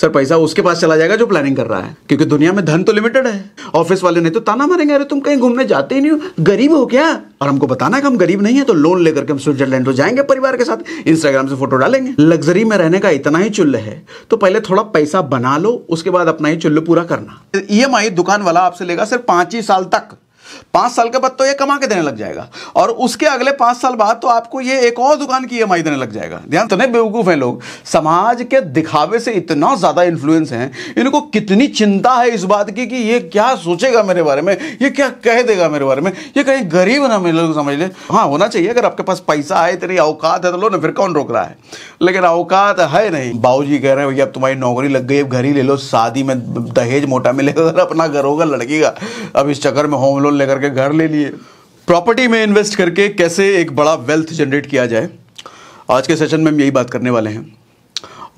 Sir पैसा उसके पास चला जाएगा जो प्लानिंग कर रहा है क्योंकि दुनिया में धन तो लिमिटेड है ऑफिस वाले नहीं तो ताना मारेंगे अरे तुम कहीं घूमने जाते ही नहीं हो गरीब हो क्या और हमको बताना है कि हम गरीब नहीं है तो लोन लेकर के हम स्विट्जरलैंड हो जाएंगे परिवार के साथ इंस्टाग्राम से फोटो डालेंगे लग्जरी में रहने का इतना ही चुल्ल है तो पहले थोड़ा पैसा बना लो उसके बाद अपना ही चुल्ल पूरा करना ई e दुकान वाला आपसे लेगा सिर्फ पांच ही साल तक पांच साल के बाद तो ये कमा के देने लग जाएगा और उसके अगले पांच साल बाद तो आपको ये एक और दुकान की ई e देने लग जाएगा ध्यान इतने बेवकूफ़ हैं लोग समाज के दिखावे से इतना ज़्यादा इन्फ्लुएंस है इनको कितनी चिंता है इस बात की कि ये क्या सोचेगा मेरे बारे में ये क्या कह देगा मेरे बारे में ये कहीं गरीब ना मेरे लोग समझ ले हाँ होना चाहिए अगर आपके पास पैसा है इतनी औकात है तो लो ना फिर कौन रोक रहा है लेकिन औकात है नहीं बाबू कह रहे हैं भैया अब तुम्हारी नौकरी लग गई अब घर ही ले लो शादी में दहेज मोटा मिलेगा अगर अपना घर होगा लड़की का अब इस चक्कर में होम लोन लेकर के घर ले लिए प्रॉपर्टी में इन्वेस्ट करके कैसे एक बड़ा वेल्थ जनरेट किया जाए आज के सेशन में हम यही बात करने वाले हैं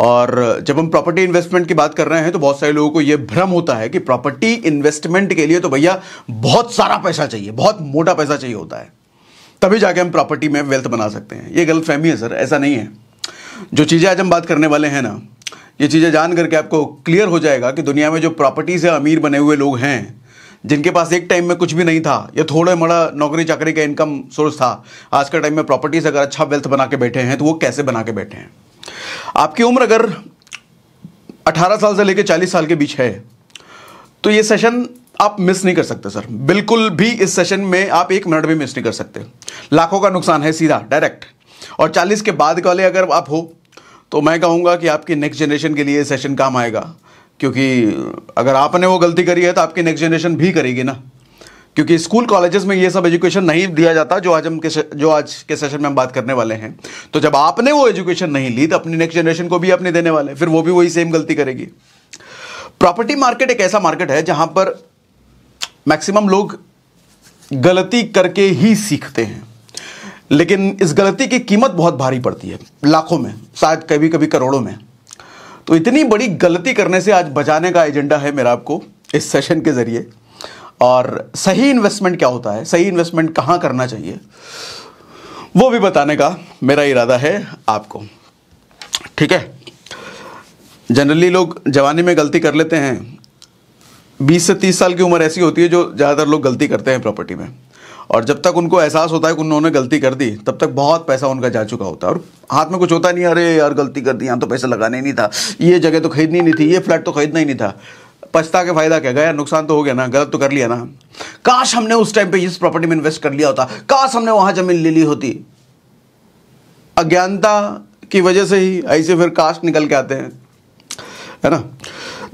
और जब हम प्रॉपर्टी इन्वेस्टमेंट की बात कर रहे हैं तो बहुत सारे लोगों को यह भ्रम होता है कि प्रॉपर्टी इन्वेस्टमेंट के लिए तो भैया बहुत सारा पैसा चाहिए बहुत मोटा पैसा चाहिए होता है तभी जाके हम प्रॉपर्टी में वेल्थ बना सकते हैं ये गलत फहमी है सर ऐसा नहीं है जो चीज़ें आज हम बात करने वाले हैं ना ये चीज़ें जान करके आपको क्लियर हो जाएगा कि दुनिया में जो प्रॉपर्टी से अमीर बने हुए लोग हैं जिनके पास एक टाइम में कुछ भी नहीं था या थोड़ा मड़ा नौकरी चाकरी का इनकम सोर्स था आज का टाइम में प्रॉपर्टीज़ अगर अच्छा वेल्थ बना के बैठे हैं तो वो कैसे बना के बैठे हैं आपकी उम्र अगर 18 साल से लेकर 40 साल के बीच है तो ये सेशन आप मिस नहीं कर सकते सर बिल्कुल भी इस सेशन में आप एक मिनट भी मिस नहीं कर सकते लाखों का नुकसान है सीधा डायरेक्ट और 40 के बाद वाले अगर आप हो तो मैं कहूँगा कि आपकी नेक्स्ट जनरेशन के लिए सेशन काम आएगा क्योंकि अगर आपने वो गलती करी है तो आपकी नेक्स्ट जनरेशन भी करेगी ना क्योंकि स्कूल कॉलेजेस में ये सब एजुकेशन नहीं दिया जाता जो आज हम के जो आज के सेशन में हम बात करने वाले हैं तो जब आपने वो एजुकेशन नहीं ली तो अपनी नेक्स्ट जनरेशन को भी आपने देने वाले फिर वो भी वही सेम गलती करेगी प्रॉपर्टी मार्केट एक ऐसा मार्केट है जहां पर मैक्सिमम लोग गलती करके ही सीखते हैं लेकिन इस गलती की कीमत बहुत भारी पड़ती है लाखों में शायद कभी कभी करोड़ों में तो इतनी बड़ी गलती करने से आज बचाने का एजेंडा है मेरा आपको इस सेशन के ज़रिए और सही इन्वेस्टमेंट क्या होता है सही इन्वेस्टमेंट कहाँ करना चाहिए वो भी बताने का मेरा इरादा है आपको ठीक है जनरली लोग जवानी में गलती कर लेते हैं 20 से 30 साल की उम्र ऐसी होती है जो ज़्यादातर लोग गलती करते हैं प्रॉपर्टी में और जब तक उनको एहसास होता है कि उन्होंने गलती कर दी तब तक बहुत पैसा उनका जा चुका होता है और हाथ में कुछ होता नहीं अरे यार गलती कर दी यहाँ तो पैसा लगाने ही नहीं था ये जगह तो खरीदनी नहीं थी ये फ्लैट तो खरीदना ही नहीं था पछता के फायदा क्या गया नुकसान तो हो गया ना गलत तो कर लिया ना काश हमने उस टाइम पे इस प्रॉपर्टी में इन्वेस्ट कर लिया होता काश हमने वहां जमीन ले ली होती अज्ञानता की वजह से ही ऐसे फिर कास्ट निकल के आते हैं है ना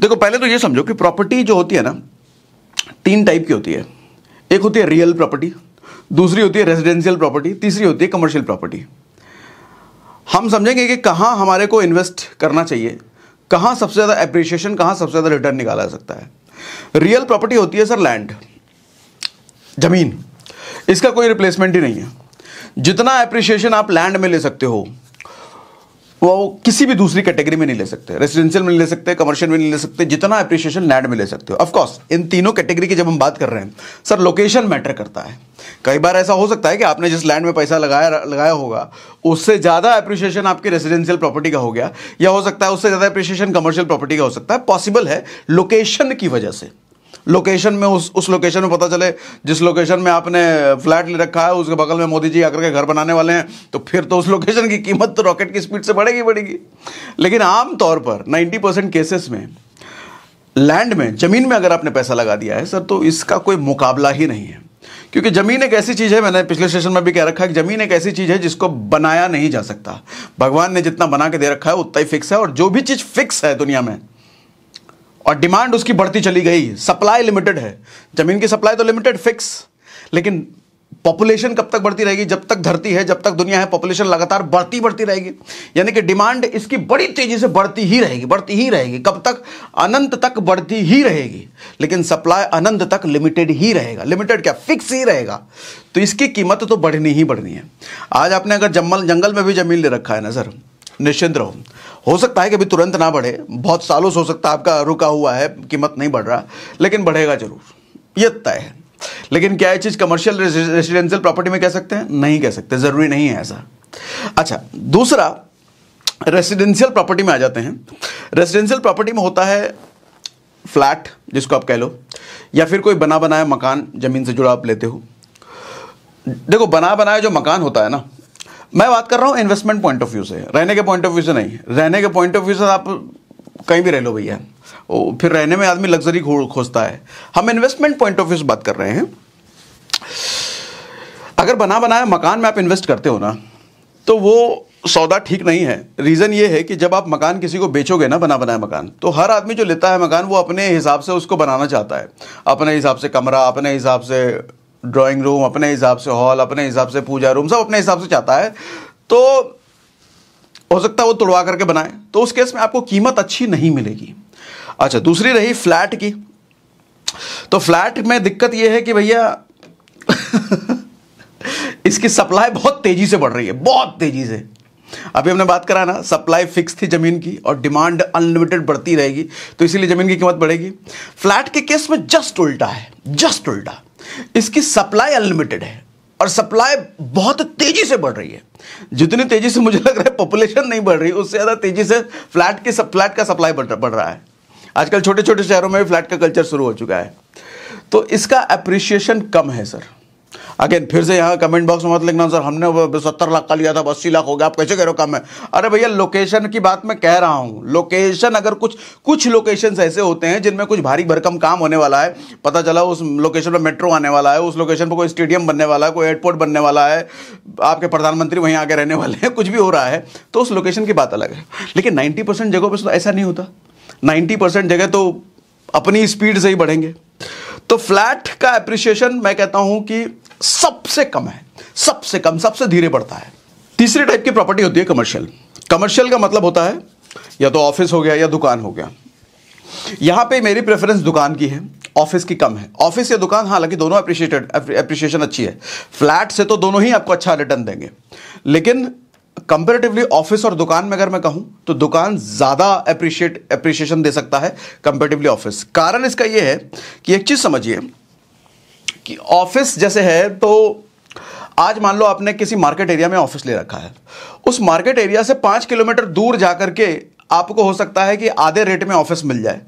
देखो पहले तो ये समझो कि प्रॉपर्टी जो होती है ना तीन टाइप की होती है एक होती है रियल प्रॉपर्टी दूसरी होती है रेजिडेंशियल प्रॉपर्टी तीसरी होती है कमर्शियल प्रॉपर्टी हम समझेंगे कि कहाँ हमारे को इन्वेस्ट करना चाहिए कहाँ सबसे ज़्यादा अप्रिशिएशन कहाँ सबसे ज़्यादा रिटर्न निकाला जा सकता है रियल प्रॉपर्टी होती है सर लैंड ज़मीन इसका कोई रिप्लेसमेंट ही नहीं है जितना अप्रिशिएशन आप लैंड में ले सकते हो वो किसी भी दूसरी कैटेगरी में नहीं ले सकते रेसिडेंशियल में नहीं ले सकते कमर्शियल में नहीं ले सकते जितना अप्रिशिएशन लैंड में ले सकते हो ऑफकोर्स इन तीनों कैटेगरी की जब हम बात कर रहे हैं सर लोकेशन मैटर करता है कई बार ऐसा हो सकता है कि आपने जिस लैंड में पैसा लगाया लगाया होगा उससे ज़्यादा अप्रिशिएशन आपकी रेसिडेंशियल प्रॉपर्टी का हो गया या हो सकता है उससे ज़्यादा अप्रिशिएशन कमर्शियल प्रॉपर्टी का हो सकता है पॉसिबल है लोकेशन की वजह से लोकेशन में उस उस लोकेशन में पता चले जिस लोकेशन में आपने फ्लैट ले रखा है उसके बगल में मोदी जी आकर के घर बनाने वाले हैं तो फिर तो उस लोकेशन की कीमत तो रॉकेट की स्पीड से बढ़ेगी बढ़ेगी लेकिन आमतौर पर नाइन्टी परसेंट केसेस में लैंड में ज़मीन में अगर आपने पैसा लगा दिया है सर तो इसका कोई मुकाबला ही नहीं है क्योंकि ज़मीन एक ऐसी चीज़ है मैंने पिछले सेशन में भी कह रखा है कि ज़मीन एक ऐसी चीज़ है जिसको बनाया नहीं जा सकता भगवान ने जितना बना के दे रखा है उतना ही फिक्स है और जो भी चीज़ फिक्स है दुनिया में और डिमांड उसकी बढ़ती चली गई सप्लाई लिमिटेड है ज़मीन की सप्लाई तो लिमिटेड फिक्स लेकिन पॉपुलेशन कब तक बढ़ती रहेगी जब तक धरती है जब तक दुनिया है पॉपुलेशन लगातार बढ़ती बढ़ती रहेगी यानी कि डिमांड इसकी बड़ी तेजी से बढ़ती ही रहेगी बढ़ती ही रहेगी कब तक अनंत तक बढ़ती ही रहेगी लेकिन सप्लाई अनंत तक लिमिटेड ही रहेगा लिमिटेड क्या फिक्स ही रहेगा तो इसकी कीमत तो बढ़नी ही बढ़नी है आज आपने अगर जंगल जंगल में भी जमीन ले रखा है ना सर निश्चिंत रहो हो सकता है कि अभी तुरंत ना बढ़े बहुत सालों से हो सकता है आपका रुका हुआ है कीमत नहीं बढ़ रहा लेकिन बढ़ेगा जरूर ये तय है लेकिन क्या यह चीज़ कमर्शियल रेजिडेंशियल प्रॉपर्टी में कह सकते हैं नहीं कह सकते ज़रूरी नहीं है ऐसा अच्छा दूसरा रेसिडेंशियल प्रॉपर्टी में आ जाते हैं रेसिडेंशियल प्रॉपर्टी में होता है फ्लैट जिसको आप कह लो या फिर कोई बना बनाया मकान ज़मीन से जुड़ा आप लेते हो देखो बना बनाया जो मकान होता है ना मैं बात कर रहा हूँ इन्वेस्टमेंट पॉइंट ऑफ व्यू से रहने के पॉइंट ऑफ व्यू से नहीं रहने के पॉइंट ऑफ व्यू से आप कहीं भी रह लो भैया फिर रहने में आदमी लग्जरी खोजता है हम इन्वेस्टमेंट पॉइंट ऑफ व्यू से बात कर रहे हैं अगर बना बनाया मकान में आप इन्वेस्ट करते हो ना तो वो सौदा ठीक नहीं है रीज़न ये है कि जब आप मकान किसी को बेचोगे ना बना बनाया मकान तो हर आदमी जो लेता है मकान वो अपने हिसाब से उसको बनाना चाहता है अपने हिसाब से कमरा अपने हिसाब से ड्राइंग रूम अपने हिसाब से हॉल अपने हिसाब से पूजा रूम सब अपने हिसाब से चाहता है तो हो सकता है वो तुड़वा करके बनाए तो उस केस में आपको कीमत अच्छी नहीं मिलेगी अच्छा दूसरी रही फ्लैट की तो फ्लैट में दिक्कत यह है कि भैया इसकी सप्लाई बहुत तेजी से बढ़ रही है बहुत तेजी से अभी हमने बात करा ना सप्लाई फिक्स थी ज़मीन की और डिमांड अनलिमिटेड बढ़ती रहेगी तो इसीलिए ज़मीन की कीमत बढ़ेगी फ्लैट के केस में जस्ट उल्टा है जस्ट उल्टा इसकी सप्लाई अनलिमिटेड है और सप्लाई बहुत तेजी से बढ़ रही है जितनी तेजी से मुझे लग रहा है पॉपुलेशन नहीं बढ़ रही उससे ज़्यादा तेजी से फ्लैट की फ्लैट का सप्लाई बढ़ रहा है आजकल छोटे छोटे शहरों में भी फ्लैट का कल्चर शुरू हो चुका है तो इसका अप्रिशिएशन कम है सर अगेन फिर से यहाँ कमेंट बॉक्स में मत लिखना सर हमने सत्तर लाख का लिया था अस्सी लाख हो गया आप कैसे कह रहे हो कम है अरे भैया लोकेशन की बात मैं कह रहा हूँ लोकेशन अगर कुछ कुछ लोकेशन ऐसे होते हैं जिनमें कुछ भारी भरकम काम होने वाला है पता चला उस लोकेशन पर मेट्रो आने वाला है उस लोकेशन पर कोई स्टेडियम बनने वाला है कोई एयरपोर्ट बनने वाला है आपके प्रधानमंत्री वहीं आगे रहने वाले हैं कुछ भी हो रहा है तो उस लोकेशन की बात अलग है लेकिन नाइन्टी परसेंट जगहों पर तो ऐसा नहीं होता नाइन्टी परसेंट जगह तो अपनी स्पीड से ही बढ़ेंगे तो फ्लैट का एप्रिसिएशन मैं कहता हूं कि सबसे कम है सबसे कम सबसे धीरे बढ़ता है तीसरी टाइप की प्रॉपर्टी होती है कमर्शियल कमर्शियल का मतलब होता है या तो ऑफिस हो गया या दुकान हो गया यहां पे मेरी प्रेफरेंस दुकान की है ऑफिस की कम है ऑफिस या दुकान हालांकि दोनों अप्रिशिएटेड अप्रिशिएशन अच्छी है फ्लैट से तो दोनों ही आपको अच्छा रिटर्न देंगे लेकिन कंपेरेटिवली ऑफिस और दुकान में अगर मैं कहूं तो दुकान ज़्यादा अप्रिशिएट अप्रिशिएशन दे सकता है कंपेरेटिवली ऑफिस कारण इसका यह है कि एक चीज़ समझिए कि ऑफिस जैसे है तो आज मान लो आपने किसी मार्केट एरिया में ऑफिस ले रखा है उस मार्केट एरिया से पांच किलोमीटर दूर जाकर के आपको हो सकता है कि आधे रेट में ऑफिस मिल जाए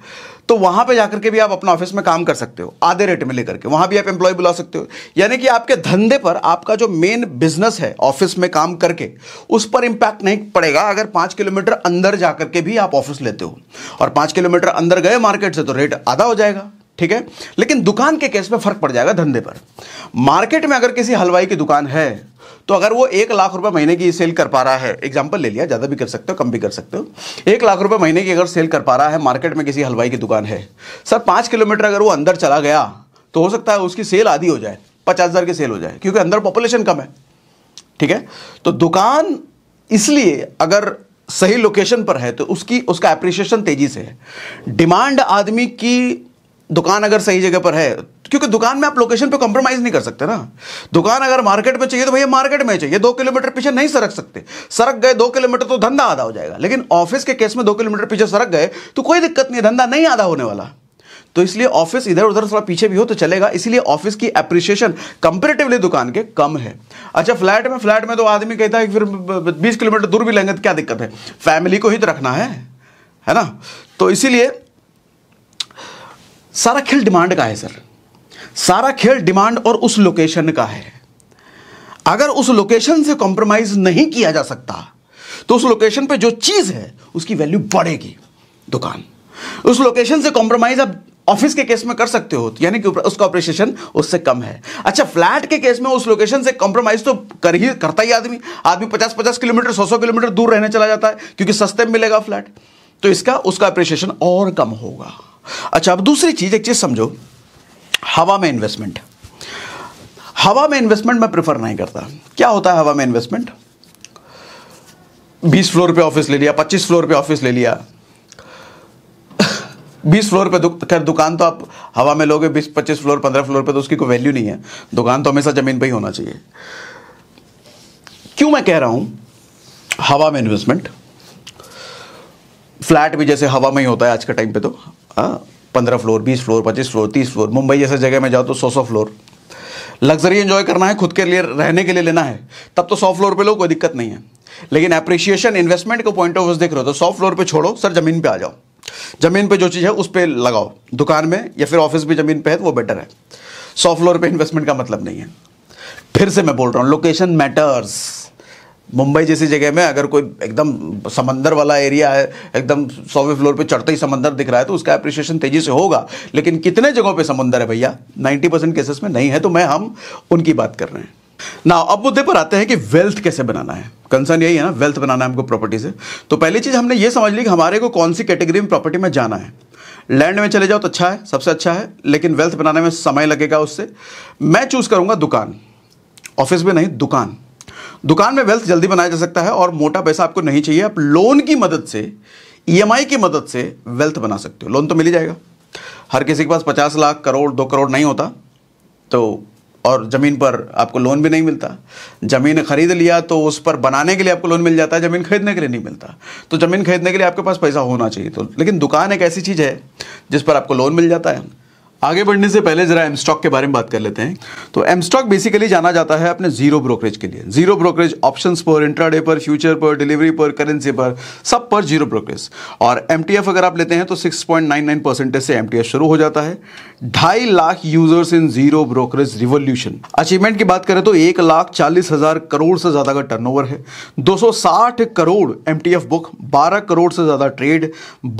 तो वहां पे जाकर के भी आप अपना ऑफिस में काम कर सकते हो आधे रेट में लेकर के वहां भी आप एम्प्लॉय बुला सकते हो यानी कि आपके धंधे पर आपका जो मेन बिजनेस है ऑफिस में काम करके उस पर इंपैक्ट नहीं पड़ेगा अगर पांच किलोमीटर अंदर जाकर के भी आप ऑफिस लेते हो और पांच किलोमीटर अंदर गए मार्केट से तो रेट आधा हो जाएगा ठीक है लेकिन दुकान के केस में फर्क पड़ जाएगा धंधे पर मार्केट में अगर किसी हलवाई की दुकान है तो अगर वो एक लाख रुपए महीने की सेल कर पा रहा है एग्जाम्पल ले लिया ज़्यादा भी कर सकते हो कम भी कर सकते हो एक लाख रुपए महीने की अगर सेल कर पा रहा है मार्केट में किसी हलवाई की दुकान है सर पाँच किलोमीटर अगर वो अंदर चला गया तो हो सकता है उसकी सेल आधी हो जाए पचास हज़ार की सेल हो जाए क्योंकि अंदर पॉपुलेशन कम है ठीक है तो दुकान इसलिए अगर सही लोकेशन पर है तो उसकी उसका एप्रिसिएशन तेज़ी से है डिमांड आदमी की दुकान अगर सही जगह पर है क्योंकि दुकान में आप लोकेशन पे कॉम्प्रोमाइज़ नहीं कर सकते ना दुकान अगर मार्केट में चाहिए तो भैया मार्केट में चाहिए दो किलोमीटर पीछे नहीं सरक सकते सरक गए दो किलोमीटर तो धंधा आधा हो जाएगा लेकिन ऑफिस के केस में दो किलोमीटर पीछे सरक गए तो कोई दिक्कत नहीं धंधा नहीं आधा होने वाला तो इसलिए ऑफिस इधर उधर थोड़ा पीछे भी हो तो चलेगा इसलिए ऑफिस की अप्रिशिएशन कंपेरेटिवली दुकान के कम है अच्छा फ्लैट में फ्लैट में तो आदमी कहता है कि फिर बीस किलोमीटर दूर भी लेंगे तो क्या दिक्कत है फैमिली को ही तो रखना है है ना तो इसीलिए सारा खेल डिमांड का है सर सारा खेल डिमांड और उस लोकेशन का है अगर उस लोकेशन से कॉम्प्रोमाइज नहीं किया जा सकता तो उस लोकेशन पे जो चीज़ है उसकी वैल्यू बढ़ेगी दुकान उस लोकेशन से कॉम्प्रोमाइज आप ऑफिस के केस में कर सकते हो यानी कि उसका ऑपरेशन उससे कम है अच्छा फ्लैट के केस में उस लोकेशन से कॉम्प्रोमाइज तो कर ही करता ही आदमी आदमी पचास पचास किलोमीटर सौ सौ किलोमीटर दूर रहने चला जाता है क्योंकि सस्ते में मिलेगा फ्लैट तो इसका उसका अप्रिशिएशन और कम होगा अच्छा अब दूसरी चीज़ एक चीज़ समझो हवा में इन्वेस्टमेंट हवा में इन्वेस्टमेंट मैं प्रेफर नहीं करता क्या होता है हवा में इन्वेस्टमेंट बीस फ्लोर पे ऑफिस ले लिया पच्चीस फ्लोर पे ऑफिस ले लिया बीस फ्लोर पे खैर दुकान तो आप हवा में लोगे बीस पच्चीस फ्लोर पंद्रह फ्लोर पे तो उसकी कोई वैल्यू नहीं है दुकान तो हमेशा ज़मीन पर ही होना चाहिए क्यों मैं कह रहा हूं हवा में इन्वेस्टमेंट फ्लैट भी जैसे हवा में ही होता है आज के टाइम पे तो हाँ, पंद्रह फ्लोर बीस फ्लोर पच्चीस फ्लोर तीस फ्लोर मुंबई जैसे जगह में जाओ तो सौ सौ फ्लोर लग्जरी एंजॉय करना है खुद के लिए रहने के लिए लेना है तब तो सौ फ्लोर पे लो कोई दिक्कत नहीं है लेकिन अप्रिशिएशन इन्वेस्टमेंट का पॉइंट ऑफ व्यू देख रहे हो तो सौ फ्लोर पे छोड़ो सर जमीन पे आ जाओ जमीन पे जो चीज़ है उस पर लगाओ दुकान में या फिर ऑफिस भी जमीन पे है तो वो बेटर है सौ फ्लोर पे इन्वेस्टमेंट का मतलब नहीं है फिर से मैं बोल रहा हूँ लोकेशन मैटर्स मुंबई जैसी जगह में अगर कोई एकदम समंदर वाला एरिया है एकदम सौवें फ्लोर पे चढ़ते ही समंदर दिख रहा है तो उसका अप्रिशिएशन तेजी से होगा लेकिन कितने जगहों पे समंदर है भैया 90 परसेंट केसेस में नहीं है तो मैं हम उनकी बात कर रहे हैं ना अब मुद्दे पर आते हैं कि वेल्थ कैसे बनाना है कंसर्न यही है ना वेल्थ बनाना है हमको प्रॉपर्टी से तो पहली चीज़ हमने ये समझ ली कि हमारे को कौन सी कैटेगरी में प्रॉपर्टी में जाना है लैंड में चले जाओ तो अच्छा है सबसे अच्छा है लेकिन वेल्थ बनाने में समय लगेगा उससे मैं चूज़ करूंगा दुकान ऑफिस में नहीं दुकान दुकान में वेल्थ जल्दी बनाया जा सकता है और मोटा पैसा आपको नहीं चाहिए आप लोन की मदद से ईएमआई e की मदद से वेल्थ बना सकते हो लोन तो मिल ही जाएगा हर किसी के पास पचास लाख करोड़ दो करोड़ नहीं होता तो और ज़मीन पर आपको लोन भी नहीं मिलता ज़मीन खरीद लिया तो उस पर बनाने के लिए आपको लोन मिल जाता है ज़मीन खरीदने के लिए नहीं मिलता तो ज़मीन खरीदने के लिए आपके पास पैसा होना चाहिए तो लेकिन दुकान एक ऐसी चीज़ है जिस पर आपको लोन मिल जाता है आगे बढ़ने से पहले जरा एमस्टॉक के बारे में बात कर लेते हैं तो एमस्टॉक बेसिकली जाना जाता है अपने जीरो ब्रोकरेज के लिए जीरो ब्रोकरेज ऑप्शंस पर इंट्राडे पर फ्यूचर पर डिलीवरी पर करेंसी पर सब पर जीरो ब्रोकरेज और एम अगर आप लेते हैं तो 6.99 परसेंटेज से एम शुरू हो जाता है ढाई लाख यूजर्स इन जीरो ब्रोकरेज रिवोल्यूशन अचीवमेंट की बात करें तो एक लाख चालीस हजार करोड़ से ज्यादा का टर्न है साठ करोड़ एम बुक बारह करोड़ से ज्यादा ट्रेड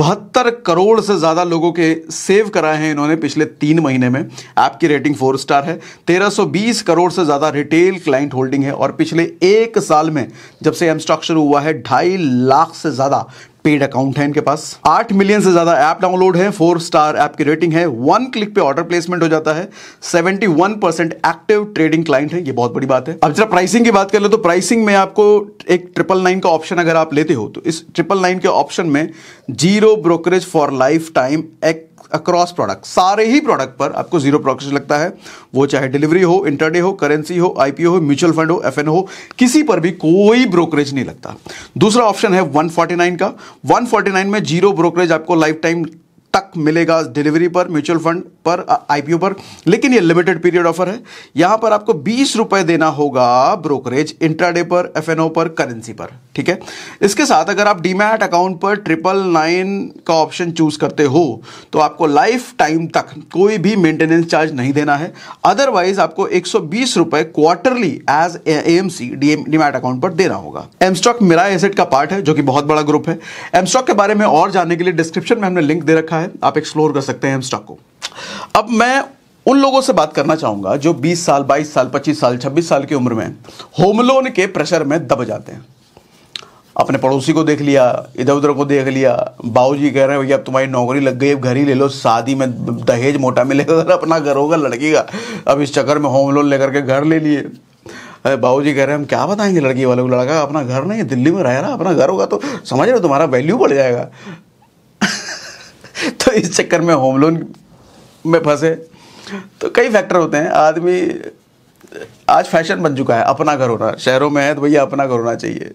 बहत्तर करोड़ से ज्यादा लोगों के सेव कराए हैं इन्होंने पिछले तीन महीने में ऐप की रेटिंग फोर स्टार है 1320 करोड़ से ज़्यादा रिटेल क्लाइंट होल्डिंग है और पिछले एक साल में जब से एम स्टॉक शुरू हुआ है ढाई लाख से ज़्यादा पेड अकाउंट है इनके पास आठ मिलियन से ज्यादा ऐप डाउनलोड है फोर स्टार ऐप की रेटिंग है वन क्लिक पे ऑर्डर प्लेसमेंट हो जाता है seventy one percent active trading client है ये बहुत बड़ी बात है अब जरा प्राइसिंग की बात कर ले तो प्राइसिंग में आपको एक ट्रिपल नाइन का ऑप्शन अगर आप लेते हो तो इस ट्रिपल नाइन के ऑप्शन में zero brokerage for lifetime एक अक्रॉस प्रोडक्ट सारे ही प्रोडक्ट पर आपको जीरो प्रोडक्ट लगता है वो चाहे डिलीवरी हो इंटरडे हो करेंसी हो आईपीओ हो म्यूचुअल फंड हो एफ हो किसी पर भी कोई ब्रोकरेज नहीं लगता दूसरा ऑप्शन है 149 का 149 में जीरो ब्रोकरेज आपको लाइफ टाइम तक मिलेगा डिलीवरी पर म्यूचुअल फंड पर आईपीओ पर लेकिन ये लिमिटेड पीरियड ऑफर है यहां पर आपको बीस रुपए देना होगा ब्रोकरेज इंट्राडे पर एफएनओ पर करेंसी पर ठीक है इसके साथ अगर आप डीमैट अकाउंट पर ट्रिपल नाइन का ऑप्शन चूज करते हो तो आपको लाइफ टाइम तक कोई भी मेंटेनेंस चार्ज नहीं देना है अदरवाइज आपको एक रुपए quarterly as AMC demat account पर देना होगा एमस्टॉक मेरा एसेट का पार्ट है जो कि बहुत बड़ा ग्रुप है एमस्टॉक के बारे में और जानने के लिए डिस्क्रिप्शन में हमने लिंक दे रखा है आप एक्सप्लोर कर सकते हैं एमस्टॉक को अब मैं उन लोगों से बात करना चाहूंगा जो 20 साल 22 साल 25 साल 26 साल की उम्र में होम लोन के प्रेशर में दब जाते हैं अपने पड़ोसी को देख लिया इधर उधर को देख लिया बाबू जी कह रहे हैं भैया अब तुम्हारी नौकरी लग गई अब घर ही ले लो शादी में दहेज मोटा मिलेगा अगर अपना घर होगा लड़की का अब इस चक्कर में होम लोन लेकर के घर ले लिए अरे बाबू जी कह रहे हैं हम क्या बताएंगे लड़की वाले को लड़का अपना घर नहीं दिल्ली में रह रहा अपना घर होगा तो समझ रहे तुम्हारा वैल्यू बढ़ जाएगा तो इस चक्कर में होम लोन में फंसे तो कई फैक्टर होते हैं आदमी आज फैशन बन चुका है अपना घर होना शहरों में है तो भैया अपना घर होना चाहिए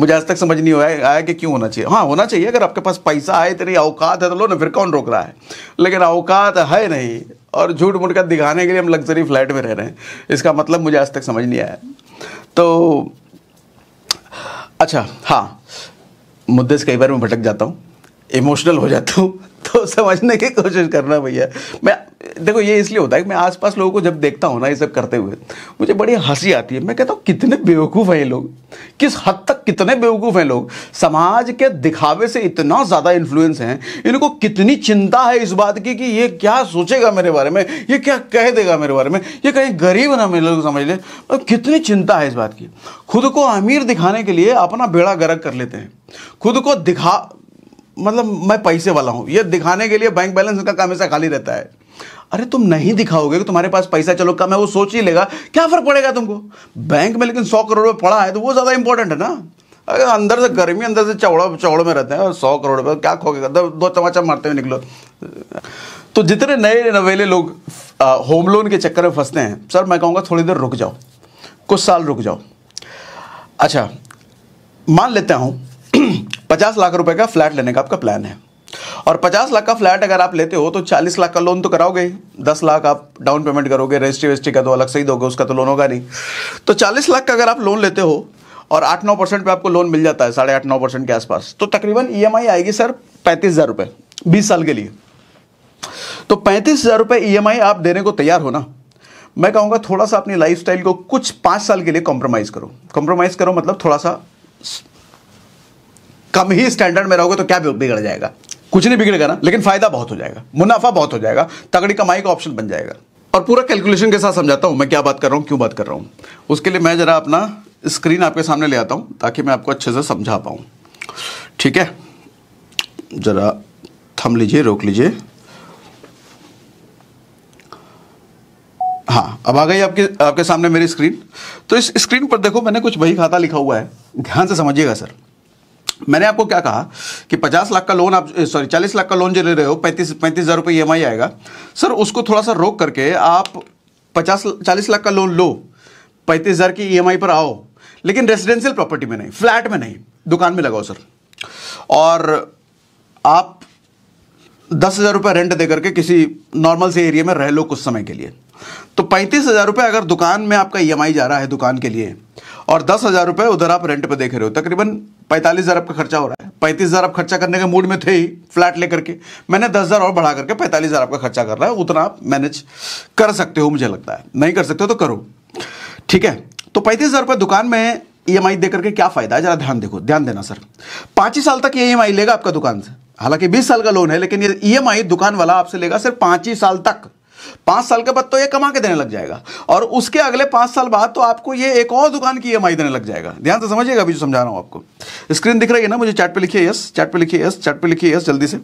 मुझे आज तक समझ नहीं आया आया कि क्यों होना चाहिए हाँ होना चाहिए अगर आपके पास पैसा है इतनी अवकात है तो लो ना फिर कौन रोक रहा है लेकिन अवकात है नहीं और झूठ मूठ का दिखाने के लिए हम लग्जरी फ्लैट में रह रहे हैं इसका मतलब मुझे आज तक समझ नहीं आया तो अच्छा हाँ मुद्दे से कई बार मैं भटक जाता हूँ इमोशनल हो जाता हूँ तो समझने की कोशिश करना भैया मैं देखो ये इसलिए होता है कि मैं आसपास लोगों को जब देखता हूँ ना ये सब करते हुए मुझे बड़ी हंसी आती है मैं कहता हूँ कितने बेवकूफ़ हैं ये लोग किस हद तक कितने बेवकूफ़ हैं लोग समाज के दिखावे से इतना ज़्यादा इन्फ्लुएंस हैं इनको कितनी चिंता है इस बात की कि ये क्या सोचेगा मेरे बारे में ये क्या कह देगा मेरे बारे में ये कहीं गरीब ना मेरे लोग समझ ले और कितनी चिंता है इस बात की खुद को अमीर दिखाने के लिए अपना बेड़ा गर्क कर लेते हैं खुद को दिखा मतलब मैं पैसे वाला हूँ ये दिखाने के लिए बैंक बैलेंस का काम ऐसा खाली रहता है अरे तुम नहीं दिखाओगे कि तुम्हारे पास पैसा चलो कम है वो सोच ही लेगा क्या फर्क पड़ेगा तुमको बैंक में लेकिन सौ करोड़ रुपये पड़ा है तो वो ज़्यादा इंपॉर्टेंट है ना अगर अंदर से गर्मी अंदर से चौड़ा चौड़ों में रहते हैं और सौ करोड़ रुपये क्या खोगे दो चमाचा मारते हुए निकलो तो जितने नए नवेले लोग आ, होम लोन के चक्कर में फंसते हैं सर मैं कहूँगा थोड़ी देर रुक जाओ कुछ साल रुक जाओ अच्छा मान लेता हूँ पचास लाख रुपए का फ्लैट लेने का आपका प्लान है और पचास लाख का फ्लैट अगर आप लेते हो तो चालीस लाख का लोन तो कराओगे दस लाख आप डाउन पेमेंट करोगे रजिस्ट्री वेस्ट्री का तो अलग से ही दोगे उसका तो लोन होगा नहीं तो चालीस लाख का अगर आप लोन लेते हो और आठ नौ परसेंट पर आपको लोन मिल जाता है साढ़े आठ नौ परसेंट के आसपास तो तकरीबन ई e आएगी सर पैंतीस हज़ार रुपये बीस साल के लिए तो पैंतीस हज़ार रुपये ई e आप देने को तैयार हो ना मैं कहूँगा थोड़ा सा अपनी लाइफस्टाइल को कुछ पाँच साल के लिए कॉम्प्रोमाइज़ करो कॉम्प्रोमाइज़ करो मतलब थोड़ा सा कम ही स्टैंडर्ड में रहोगे तो क्या बिगड़ जाएगा कुछ नहीं बिगड़ेगा ना लेकिन फायदा बहुत हो जाएगा मुनाफा बहुत हो जाएगा तगड़ी कमाई का ऑप्शन बन जाएगा और पूरा कैलकुलेशन के साथ समझाता हूं मैं क्या बात कर रहा हूँ क्यों बात कर रहा हूं उसके लिए मैं ज़रा अपना स्क्रीन आपके सामने ले आता हूं ताकि मैं आपको अच्छे से समझा पाऊं ठीक है ज़रा थम लीजिए रोक लीजिए हाँ अब आ गई आपके आपके सामने मेरी स्क्रीन तो इस स्क्रीन पर देखो मैंने कुछ बही खाता लिखा हुआ है ध्यान से समझिएगा सर मैंने आपको क्या कहा कि 50 लाख का लोन आप सॉरी 40 लाख का लोन जो ले रहे हो पैंतीस पैंतीस हज़ार रुपये ई e आएगा सर उसको थोड़ा सा रोक करके आप 50 40 लाख का लोन लो पैंतीस हज़ार की ई e पर आओ लेकिन रेजिडेंशियल प्रॉपर्टी में नहीं फ्लैट में नहीं दुकान में लगाओ सर और आप दस हज़ार रुपये रेंट दे करके किसी नॉर्मल से एरिया में रह लो कुछ समय के लिए तो पैंतीस हज़ार रुपये अगर दुकान में आपका ई e जा रहा है दुकान के लिए और दस हजार रुपए उधर आप रेंट पे देख रहे हो तकरीबन पैंतालीस हजार आपका खर्चा हो रहा है पैंतीस हजार आप खर्चा करने के मूड में थे ही फ्लैट लेकर के मैंने दस हजार और बढ़ा करके पैंतालीस हजार आपका खर्चा कर रहा है उतना आप मैनेज कर सकते हो मुझे लगता है नहीं कर सकते हो तो करो ठीक है तो पैंतीस हजार रुपये दुकान में ई एम आई दे करके क्या फायदा है जरा ध्यान देखो ध्यान देना सर पांच ही साल तक ई एम आई लेगा आपका दुकान से हालांकि बीस साल का लोन है लेकिन ये ई एम आई दुकान वाला आपसे लेगा सिर्फ पांच ही साल तक पांच साल के बाद तो ये कमा के देने लग जाएगा और उसके अगले पांच साल बाद तो आपको ये एक और दुकान की ई e देने लग जाएगा ध्यान से समझिएगा अभी जो समझा रहा हूं आपको स्क्रीन दिख रही है ना मुझे चैट पे लिखिए यस चैट पे लिखिए यस चैट पे लिखिए यस जल्दी से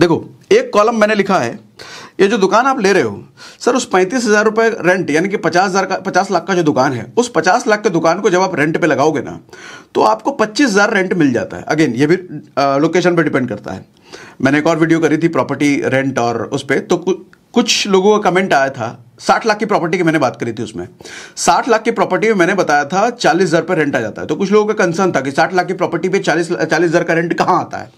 देखो एक कॉलम मैंने लिखा है ये जो दुकान आप ले रहे हो सर उस पैंतीस हज़ार रुपए रेंट यानी कि पचास हज़ार का पचास लाख का जो दुकान है उस पचास लाख के दुकान को जब आप रेंट पे लगाओगे ना तो आपको पच्चीस हज़ार रेंट मिल जाता है अगेन ये भी आ, लोकेशन पे डिपेंड करता है मैंने एक और वीडियो करी थी प्रॉपर्टी रेंट और उस पर तो कुछ लोगों का कमेंट आया था साठ लाख की प्रॉपर्टी की मैंने बात करी थी उसमें साठ लाख की प्रॉपर्टी में मैंने बताया था चालीस हज़ार पर रेंट आ जाता है तो कुछ लोगों का कंसर्न था कि साठ लाख की प्रॉपर्टी पे चालीस चालीस हज़ार का रेंट कहाँ आता है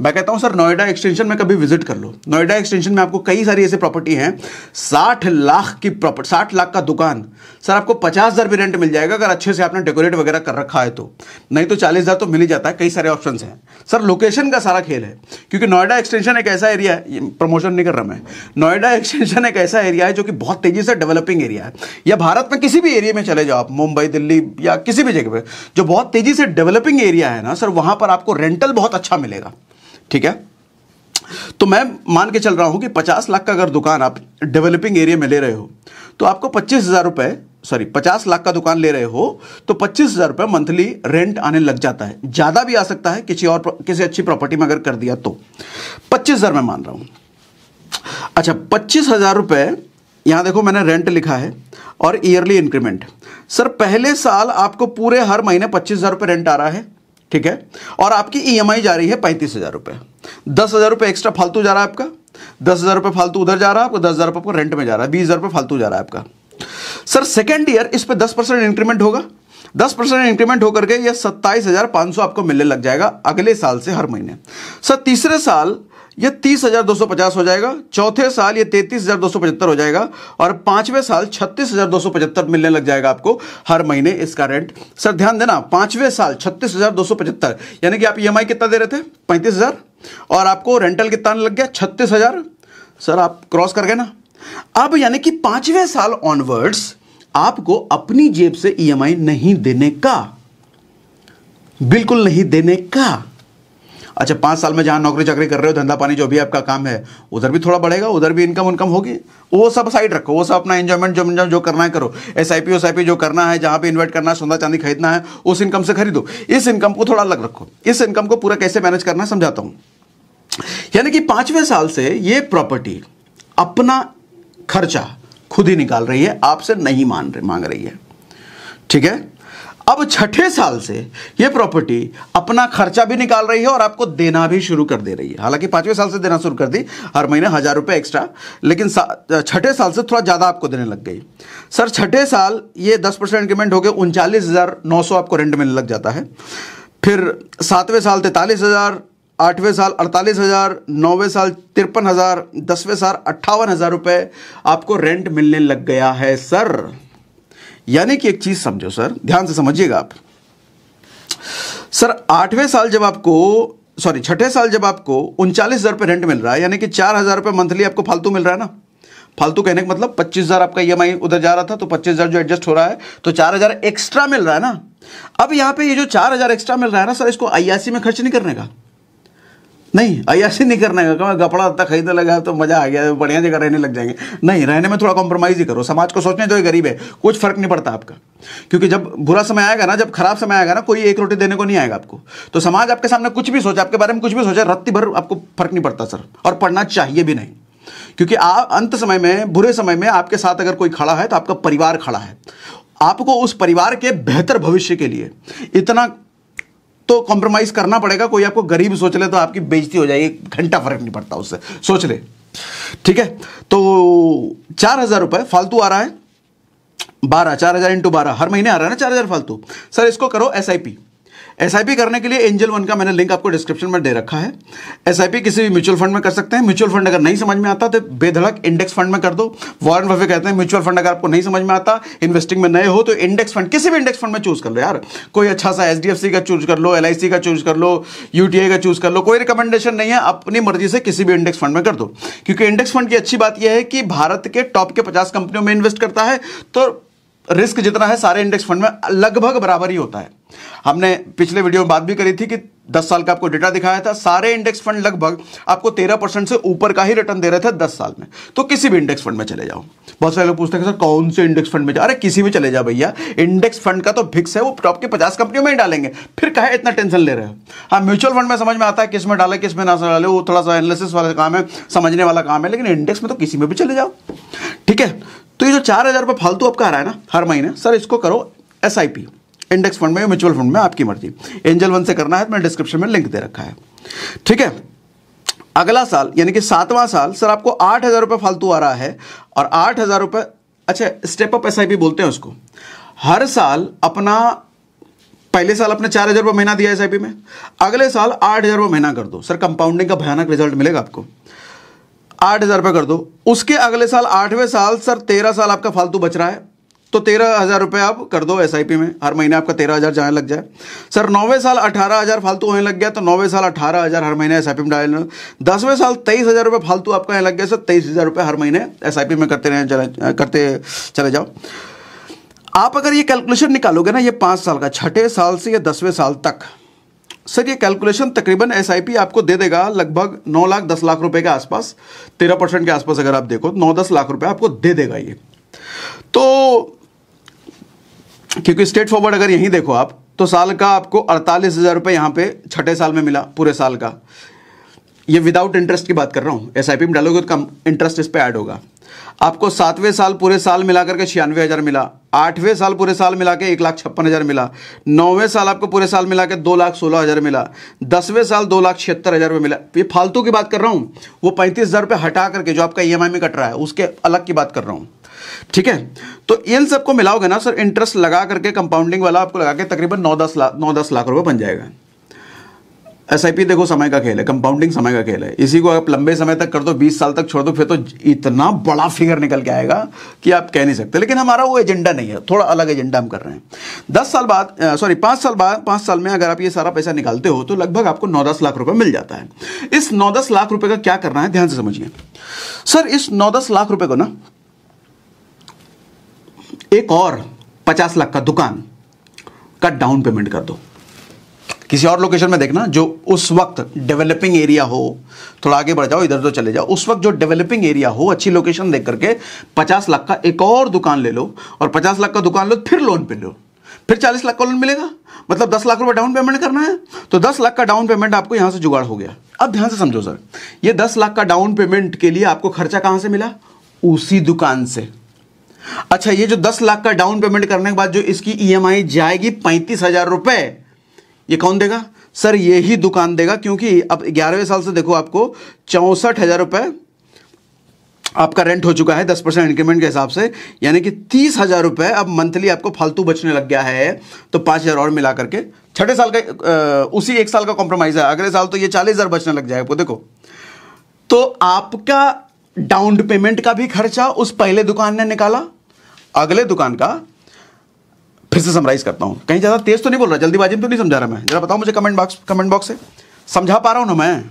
मैं कहता हूँ सर नोएडा एक्सटेंशन में कभी विजिट कर लो नोएडा एक्सटेंशन में आपको कई सारी ऐसी प्रॉपर्टी हैं साठ लाख की प्रॉपर्टी साठ लाख का दुकान सर आपको पचास हज़ार भी रेंट मिल जाएगा अगर अच्छे से आपने डेकोरेट वगैरह कर रखा है तो नहीं तो चालीस हज़ार तो मिल ही जाता है कई सारे ऑप्शन हैं सर लोकेशन का सारा खेल है क्योंकि नोएडा एक्सटेंशन एक ऐसा एरिया है प्रमोशन नहीं कर रहा मैं नोएडा एक्सटेंशन एक ऐसा एरिया है जो कि बहुत तेज़ी से डेवलपिंग एरिया है या भारत में किसी भी एरिया में चले जाओ आप मुंबई दिल्ली या किसी भी जगह पर जो बहुत तेज़ी से डेवलपिंग एरिया है ना सर वहाँ पर आपको रेंटल बहुत अच्छा मिलेगा ठीक है तो मैं मान के चल रहा हूं कि 50 लाख का अगर दुकान आप डेवलपिंग एरिया में ले रहे हो तो आपको पच्चीस हजार रुपए सॉरी पचास लाख का दुकान ले रहे हो तो पच्चीस हजार रुपये मंथली रेंट आने लग जाता है ज़्यादा भी आ सकता है किसी और किसी अच्छी प्रॉपर्टी में अगर कर दिया तो पच्चीस हजार मैं मान रहा हूं अच्छा पच्चीस हजार रुपये यहां देखो मैंने रेंट लिखा है और ईयरली इंक्रीमेंट सर पहले साल आपको पूरे हर महीने पच्चीस हजार रुपये रेंट आ रहा है ठीक है और आपकी ईएमआई e जा रही है पैंतीस हज़ार रुपए दस हज़ार रुपये एक्स्ट्रा फालतू जा रहा है आपका दस हज़ार रुपए फालतू उधर जा रहा है आपको दस हज़ार रुपये आपको रेंट में जा रहा है बीस हज़ार रुपये फालतू जा रहा है आपका सर सेकेंड ईयर इस पर दस परसेंट इंक्रीमेंट होगा दस परसेंट इंक्रीमेंट होकर के यह सत्ताईस हज़ार पांच सौ आपको मिलने लग जाएगा अगले साल से हर महीने सर तीसरे साल ये तीस हजार दो सौ पचास हो जाएगा चौथे साल ये तैतीस हजार दो सौ पचहत्तर हो जाएगा और पांचवें साल छत्तीस हजार दो सौ पचहत्तर मिलने लग जाएगा आपको हर महीने इसका रेंट सर ध्यान देना पांचवें साल छत्तीस हजार दो सौ पचहत्तर यानी कि आप ई e कितना दे रहे थे पैंतीस हजार और आपको रेंटल कितना लग गया छत्तीस हजार सर आप क्रॉस कर गए ना अब यानी कि पांचवें साल ऑनवर्ड्स आपको अपनी जेब से ई e नहीं देने का बिल्कुल नहीं देने का अच्छा पाँच साल में जहाँ नौकरी चाकरी कर रहे हो धंधा पानी जो भी आपका काम है उधर भी थोड़ा बढ़ेगा उधर भी इनकम उनकम होगी वो सब साइड रखो वो सब अपना इन्जॉयमेंट जो जो करना है करो S I P S I P जो करना है जहाँ पे इन्वेस्ट करना है सोना चांदी खरीदना है उस इनकम से खरीदो इस इनकम को थोड़ा अलग रखो इस इनकम को पूरा कैसे मैनेज करना समझाता हूँ यानी कि पांचवें साल से ये प्रॉपर्टी अपना खर्चा खुद ही निकाल रही है आपसे नहीं मान रही मांग रही है ठीक है अब छठे साल से ये प्रॉपर्टी अपना खर्चा भी निकाल रही है और आपको देना भी शुरू कर दे रही है हालांकि पांचवें साल से देना शुरू कर दी हर महीने हज़ार रुपये एक्स्ट्रा लेकिन छठे साल से थोड़ा ज़्यादा आपको देने लग गई सर छठे साल ये दस परसेंट इंक्रीमेंट होकर उनचालीस हज़ार नौ सौ आपको रेंट मिलने लग जाता है फिर सातवें साल तैंतालीस हज़ार आठवें साल अड़तालीस हज़ार नौवें साल तिरपन हज़ार दसवें साल अट्ठावन हज़ार रुपये आपको रेंट मिलने लग गया है सर यानी कि एक चीज समझो सर ध्यान से समझिएगा आप सर आठवें साल जब आपको सॉरी छठे साल जब आपको उनचालीस हज़ार रेंट मिल रहा है यानी कि चार हज़ार रुपये मंथली आपको फालतू मिल रहा है ना फालतू कहने का मतलब पच्चीस हज़ार आपका ई e उधर जा रहा था तो पच्चीस हज़ार जो एडजस्ट हो रहा है तो चार हज़ार एक्स्ट्रा मिल रहा है ना अब यहाँ पे ये जो चार हज़ार एक्स्ट्रा मिल रहा है ना सर इसको आई में खर्च नहीं करने का नहीं अयासी नहीं करने का मैं कपड़ा तक खरीदने लगा तो मजा आ गया बढ़िया जगह रहने लग जाएंगे नहीं रहने में थोड़ा कॉम्प्रोमाइज़ ही करो समाज को सोचने दो तो गरीब है कुछ फर्क नहीं पड़ता आपका क्योंकि जब बुरा समय आएगा ना जब खराब समय आएगा ना कोई एक रोटी देने को नहीं आएगा आपको तो समाज आपके सामने कुछ भी सोचा आपके बारे में कुछ भी सोचा रत्ती भर आपको फर्क नहीं पड़ता सर और पढ़ना चाहिए भी नहीं क्योंकि आप अंत समय में बुरे समय में आपके साथ अगर कोई खड़ा है तो आपका परिवार खड़ा है आपको उस परिवार के बेहतर भविष्य के लिए इतना तो कॉम्प्रोमाइज करना पड़ेगा कोई आपको गरीब सोच ले तो आपकी बेजती हो जाएगी घंटा फर्क नहीं पड़ता उससे सोच ले ठीक है तो चार हजार रुपए फालतू आ रहा है बारह चार हजार इंटू बारह हर महीने आ रहा है ना चार हजार फालतू सर इसको करो एस आई पी एस करने के लिए एंजल वन का मैंने लिंक आपको डिस्क्रिप्शन में दे रखा है एस किसी भी म्यूचुअल फंड में कर सकते हैं म्यूचुअल फंड अगर नहीं समझ में आता तो बेधड़क इंडेक्स फंड में कर दो वॉरन बफे कहते हैं म्यूचुअल फंड अगर आपको नहीं समझ में आता इन्वेस्टिंग में नए हो तो इंडेक्स फंड किसी भी इंडेक्स फंड में चूज कर लो यार कोई अच्छा सा एच का चूज कर लो एल का चूज कर लो यूटीआई का चूज कर लो कोई रिकमेंडेशन नहीं है अपनी मर्जी से किसी भी इंडेक्स फंड में कर दो क्योंकि इंडेक्स फंड की अच्छी बात यह है कि भारत के टॉप के पचास कंपनियों में इन्वेस्ट करता है तो रिस्क जितना है सारे इंडेक्स फंड में लगभग बराबर ही होता है हमने पिछले वीडियो में बात भी करी थी कि 10 साल का आपको डेटा दिखाया था सारे इंडेक्स फंड लगभग आपको 13 परसेंट से ऊपर का ही रिटर्न दे रहे थे 10 साल में तो किसी भी इंडेक्स फंड में चले जाओ बहुत सारे लोग पूछते हैं सर कौन से इंडेक्स फंड में जाओ अरे किसी भी चले जाओ भैया इंडेक्स फंड का तो फिक्स है वो टॉप के पचास कंपनियों में ही डालेंगे फिर कहा इतना टेंशन ले रहे हो हाँ म्यूचुअल फंड में समझ में आता है किस में डाले किस में ना डाले वो थोड़ा सा एनालिसिस वाला काम है समझने वाला काम है लेकिन इंडेक्स में तो किसी में भी चले जाओ ठीक है तो ये जो चार हज़ार रुपये फालतू आपका आ रहा है ना हर महीने सर इसको करो एस इंडेक्स फंड में म्यूचुअल फंड में आपकी मर्जी एंजल वन से करना है तो मैंने डिस्क्रिप्शन में लिंक दे रखा है ठीक है अगला साल यानी कि सातवां साल सर आपको आठ हज़ार रुपये फालतू आ रहा है और आठ हज़ार रुपये अच्छा स्टेप अप एस बोलते हैं उसको हर साल अपना पहले साल अपने चार हज़ार रुपये महीना दिया एस में अगले साल आठ हज़ार रुपये महीना कर दो सर कंपाउंडिंग का भयानक रिजल्ट मिलेगा आपको आठ हज़ार रुपये कर दो उसके अगले साल आठवें साल सर तेरह साल आपका फालतू बच रहा है तो तेरह हज़ार रुपये आप कर दो एस में हर महीने आपका तेरह हज़ार जाने लग जाए सर नौवें साल अठारह हज़ार फालतू होने लग गया तो नौवें साल अठारह हज़ार हर महीने एस में डाल दसवें साल तेईस हज़ार रुपये फालतू आपका यहाँ लग गया सर तेईस हज़ार रुपये हर महीने एस में करते रहे करते चले जाओ आप अगर ये कैलकुलेशन निकालोगे ना ये पाँच साल का छठे साल से या दसवें साल तक सर ये कैलकुलेशन तकरीबन एस आपको दे देगा लगभग नौ लाख दस लाख रुपए के आसपास तेरह परसेंट के आसपास अगर आप देखो नौ दस लाख रुपए आपको दे देगा ये तो क्योंकि स्टेट फॉरवर्ड अगर यहीं देखो आप तो साल का आपको अड़तालीस हज़ार रुपये यहाँ पे छठे साल में मिला पूरे साल का ये विदाउट इंटरेस्ट की बात कर रहा हूँ एस में डालोगे तो कम इंटरेस्ट इस पर ऐड होगा आपको सातवें साल पूरे साल मिला करके छियानवे हज़ार मिला आठवें साल पूरे साल मिला के एक लाख छप्पन हज़ार मिला नौवें साल आपको पूरे साल मिला के दो लाख सोलह हज़ार मिला दसवें साल दो लाख छिहत्तर हज़ार रुपये मिला ये फालतू की बात कर रहा हूँ वो पैंतीस हज़ार रुपये हटा करके जो आपका ई e में कट रहा है उसके अलग की बात कर रहा हूँ ठीक है तो इन सबको मिलाओगे ना सर इंटरेस्ट लगा करके कंपाउंडिंग वाला आपको लगा के तकरीबन नौ दस लाख नौ दस लाख रुपये बन जाएगा एस देखो समय का खेल है कंपाउंडिंग समय का खेल है इसी को आप लंबे समय तक कर दो बीस साल तक छोड़ दो फिर तो इतना बड़ा फिगर निकल के आएगा कि आप कह नहीं सकते लेकिन हमारा वो एजेंडा नहीं है थोड़ा अलग एजेंडा हम कर रहे हैं दस साल बाद सॉरी पांच साल बाद पांच साल में अगर आप ये सारा पैसा निकालते हो तो लगभग आपको नौ दस लाख रुपये मिल जाता है इस नौ दस लाख रुपये का क्या करना है ध्यान से समझिए सर इस नौ दस लाख रुपये को ना एक और पचास लाख का दुकान का डाउन पेमेंट कर दो किसी और लोकेशन में देखना जो उस वक्त डेवलपिंग एरिया हो थोड़ा आगे बढ़ जाओ इधर तो चले जाओ उस वक्त जो डेवलपिंग एरिया हो अच्छी लोकेशन देख करके पचास लाख का एक और दुकान ले लो और पचास लाख का दुकान लो फिर लोन पे लो फिर चालीस लाख का लोन मिलेगा मतलब दस लाख रुपए डाउन पेमेंट करना है तो दस लाख का डाउन पेमेंट आपको यहां से जुगाड़ हो गया अब ध्यान से समझो सर ये दस लाख का डाउन पेमेंट के लिए आपको खर्चा कहां से मिला उसी दुकान से अच्छा ये जो दस लाख का डाउन पेमेंट करने के बाद जो इसकी ईएमआई e जाएगी पैंतीस हजार रुपए ये कौन देगा सर ये ही दुकान देगा क्योंकि अब ग्यारहवें साल से देखो आपको चौंसठ हज़ार रुपये आपका रेंट हो चुका है दस परसेंट इंक्रीमेंट के हिसाब से यानी कि तीस हज़ार रुपये अब मंथली आपको फालतू बचने लग गया है तो पाँच हज़ार और मिला करके छठे साल का उसी एक साल का कॉम्प्रोमाइज़ है अगले साल तो ये चालीस हज़ार बचने लग जाए आपको देखो तो आपका डाउन पेमेंट का भी खर्चा उस पहले दुकान ने निकाला अगले दुकान का फिर से समराइज करता हूँ कहीं ज़्यादा तेज़ तो नहीं बोल रहा जल्दीबाजी में तो नहीं समझा रहा मैं जरा बताओ मुझे कमेंट बॉक्स कमेंट बॉक्स से समझा पा रहा हूँ ना मैं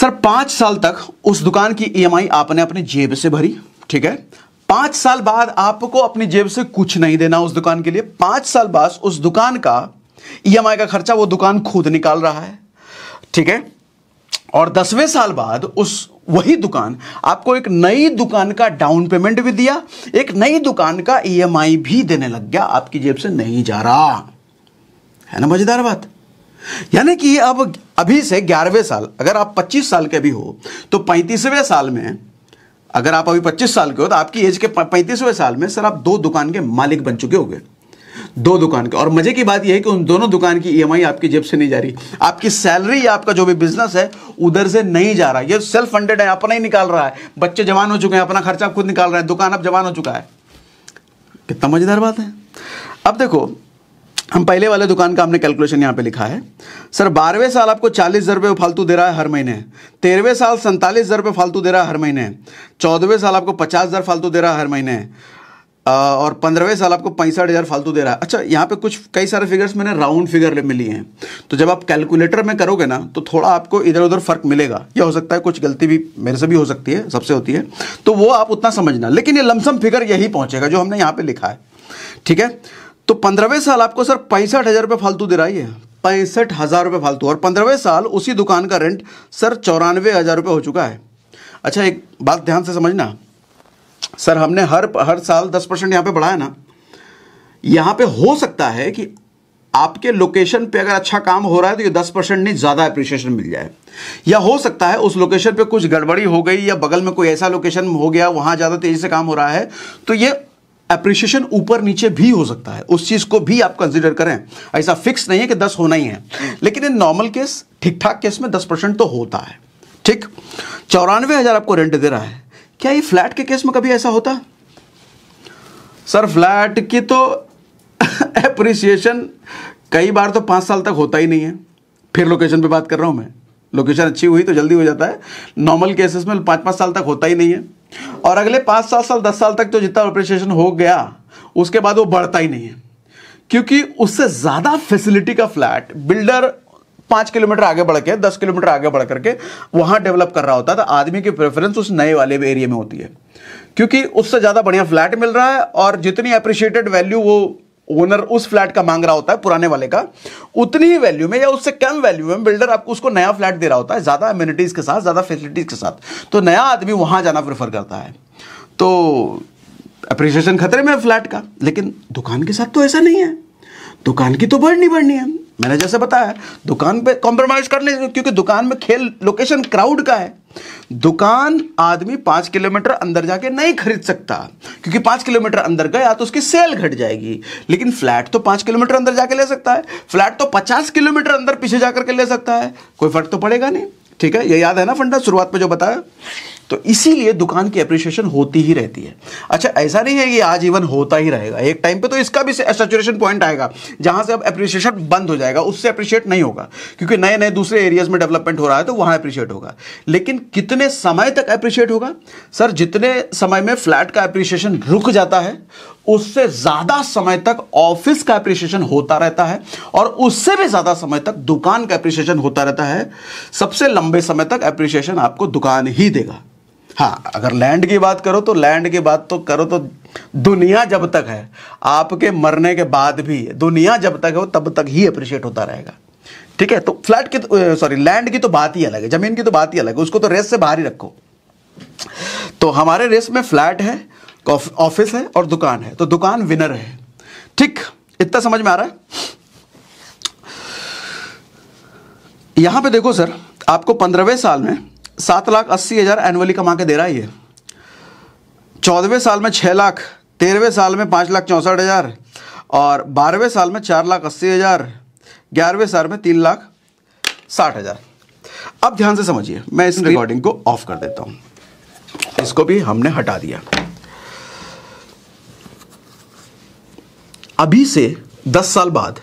सर पाँच साल तक उस दुकान की ई e आपने अपने जेब से भरी ठीक है पाँच साल बाद आपको अपनी जेब से कुछ नहीं देना उस दुकान के लिए पाँच साल बाद उस दुकान का ई e का खर्चा वो दुकान खुद निकाल रहा है ठीक है और दसवें साल बाद उस वही दुकान आपको एक नई दुकान का डाउन पेमेंट भी दिया एक नई दुकान का ईएमआई e भी देने लग गया आपकी जेब से नहीं जा रहा है ना मजेदार बात यानी कि अब अभी से ग्यारहवें साल अगर आप 25 साल के भी हो तो पैंतीसवें साल में अगर आप अभी 25 साल के हो तो आपकी एज के पैंतीसवें साल में सर आप दो दुकान के मालिक बन चुके होंगे दो दुकान के और मजे की बात यह है कि उन दोनों दुकान की ईएमआई e आपकी जेब से नहीं जा रही आपकी सैलरी या आपका जो भी बिजनेस है उधर से नहीं जा रहा यह सेल्फ फंडेड है अपना ही निकाल रहा है बच्चे जवान हो चुके हैं अपना खर्चा खुद निकाल रहा है दुकान अब जवान हो चुका है कितना मजेदार बात है अब देखो हम पहले वाले दुकान का हमने कैलकुलेशन यहाँ पे लिखा है सर बारहवें साल आपको चालीस हज़ार रुपये फालतू दे रहा है हर महीने तेरहवें साल सैंतालीस हज़ार रुपये फालतू दे रहा है हर महीने चौदहवें साल आपको पचास हज़ार फालतू दे रहा है हर महीने और पंद्रहवें साल आपको पैंसठ हज़ार फालतू दे रहा है अच्छा यहाँ पे कुछ कई सारे फिगर्स मैंने राउंड फिगर में लिए हैं तो जब आप कैलकुलेटर में करोगे ना तो थोड़ा आपको इधर उधर फर्क मिलेगा या हो सकता है कुछ गलती भी मेरे से भी हो सकती है सबसे होती है तो वो आप उतना समझना लेकिन ये लमसम फिगर यही पहुँचेगा जो हमने यहाँ पर लिखा है ठीक है तो पंद्रहवें साल आपको सर पैंसठ हज़ार रुपये फालतू दे रहा है पैंसठ हज़ार रुपये फालतू और पंद्रहवें साल उसी दुकान का रेंट सर चौरानवे हज़ार रुपये हो चुका है अच्छा एक बात ध्यान से समझना सर हमने हर हर साल दस परसेंट यहाँ पे बढ़ाया ना यहाँ पे हो सकता है कि आपके लोकेशन पे अगर अच्छा काम हो रहा है तो ये दस परसेंट नहीं ज़्यादा अप्रिशिएशन मिल जाए या हो सकता है उस लोकेशन पे कुछ गड़बड़ी हो गई या बगल में कोई ऐसा लोकेशन हो गया वहाँ ज़्यादा तेज़ी से काम हो रहा है तो ये अप्रिशिएशन ऊपर नीचे भी हो सकता है उस चीज़ को भी आप कंसिडर करें ऐसा फिक्स नहीं है कि दस होना ही है लेकिन इन नॉर्मल केस ठीक ठाक केस में दस परसेंट तो होता है ठीक चौरानवे हज़ार आपको रेंट दे रहा है क्या ये फ्लैट के केस में कभी ऐसा होता सर फ्लैट की तो अप्रिसिएशन कई बार तो पांच साल तक होता ही नहीं है फिर लोकेशन पे बात कर रहा हूं मैं लोकेशन अच्छी हुई तो जल्दी हो जाता है नॉर्मल केसेस में पांच पांच साल तक होता ही नहीं है और अगले पांच सात साल दस साल तक तो जितना अप्रिसिएशन हो गया उसके बाद वो बढ़ता ही नहीं है क्योंकि उससे ज़्यादा फैसिलिटी का फ्लैट बिल्डर पांच किलोमीटर आगे बढ़ के दस किलोमीटर आगे बढ़ करके वहां डेवलप कर रहा होता है तो आदमी की प्रेफरेंस उस नए वाले एरिया में होती है क्योंकि उससे ज़्यादा बढ़िया फ्लैट मिल रहा है और जितनी अप्रिशिएटेड वैल्यू वो ओनर उस फ्लैट का मांग रहा होता है पुराने वाले का उतनी ही वैल्यू में या उससे कम वैल्यू में बिल्डर आपको उसको नया फ्लैट दे रहा होता है ज़्यादा अम्यूनिटीज़ के साथ ज़्यादा फैसिलिटीज़ के साथ तो नया आदमी वहां जाना प्रेफर करता है तो अप्रिशिएशन खतरे में फ्लैट का लेकिन दुकान के साथ तो ऐसा नहीं है दुकान की तो बढ़नी बढ़नी है मैंने जैसे बताया दुकान पे कॉम्प्रोमाइज करने क्योंकि दुकान में खेल लोकेशन क्राउड का है दुकान आदमी पांच किलोमीटर अंदर जाके नहीं खरीद सकता क्योंकि पांच किलोमीटर अंदर गया तो उसकी सेल घट जाएगी लेकिन फ्लैट तो पांच किलोमीटर अंदर जाके ले सकता है फ्लैट तो पचास किलोमीटर अंदर पीछे जाकर के ले सकता है कोई फर्क तो पड़ेगा नहीं ठीक है ये याद है ना फंडा शुरुआत में जो बताया तो इसीलिए दुकान की अप्रिशिएशन होती ही रहती है अच्छा ऐसा नहीं है कि आज इवन होता ही रहेगा एक टाइम पे तो इसका भी सेचुरेशन पॉइंट आएगा जहां से अब अप्रिशिएशन बंद हो जाएगा उससे अप्रिशिएट नहीं होगा क्योंकि नए नए दूसरे एरियाज में डेवलपमेंट हो रहा है तो वहां अप्रिशिएट होगा लेकिन कितने समय तक अप्रिशिएट होगा सर जितने समय में फ्लैट का अप्रिशिएशन रुक जाता है उससे ज्यादा समय तक ऑफिस का अप्रिशिएशन होता रहता है और उससे भी ज्यादा समय तक दुकान का अप्रिशिएशन होता रहता है सबसे लंबे समय तक अप्रिशिएशन आपको दुकान ही देगा हाँ अगर लैंड की बात करो तो लैंड की बात तो करो तो दुनिया जब तक है आपके मरने के बाद भी दुनिया जब तक है वो तब तक ही अप्रिशिएट होता रहेगा ठीक है तो फ्लैट की तो, सॉरी लैंड की तो बात ही अलग है जमीन की तो बात ही अलग है उसको तो रेस से बाहर ही रखो तो हमारे रेस में फ्लैट है ऑफिस है और दुकान है तो दुकान विनर है ठीक इतना समझ में आ रहा है यहां पे देखो सर आपको पंद्रहवें साल में सात लाख अस्सी हज़ार एनुअली कमा के दे रहा है ये चौदहवें साल में छः लाख तेरहवें साल में पाँच लाख चौंसठ हज़ार और बारहवें साल में चार लाख अस्सी हज़ार ग्यारहवें साल में तीन लाख साठ हज़ार अब ध्यान से समझिए मैं इस रिकॉर्डिंग को ऑफ कर देता हूँ इसको भी हमने हटा दिया अभी से दस साल बाद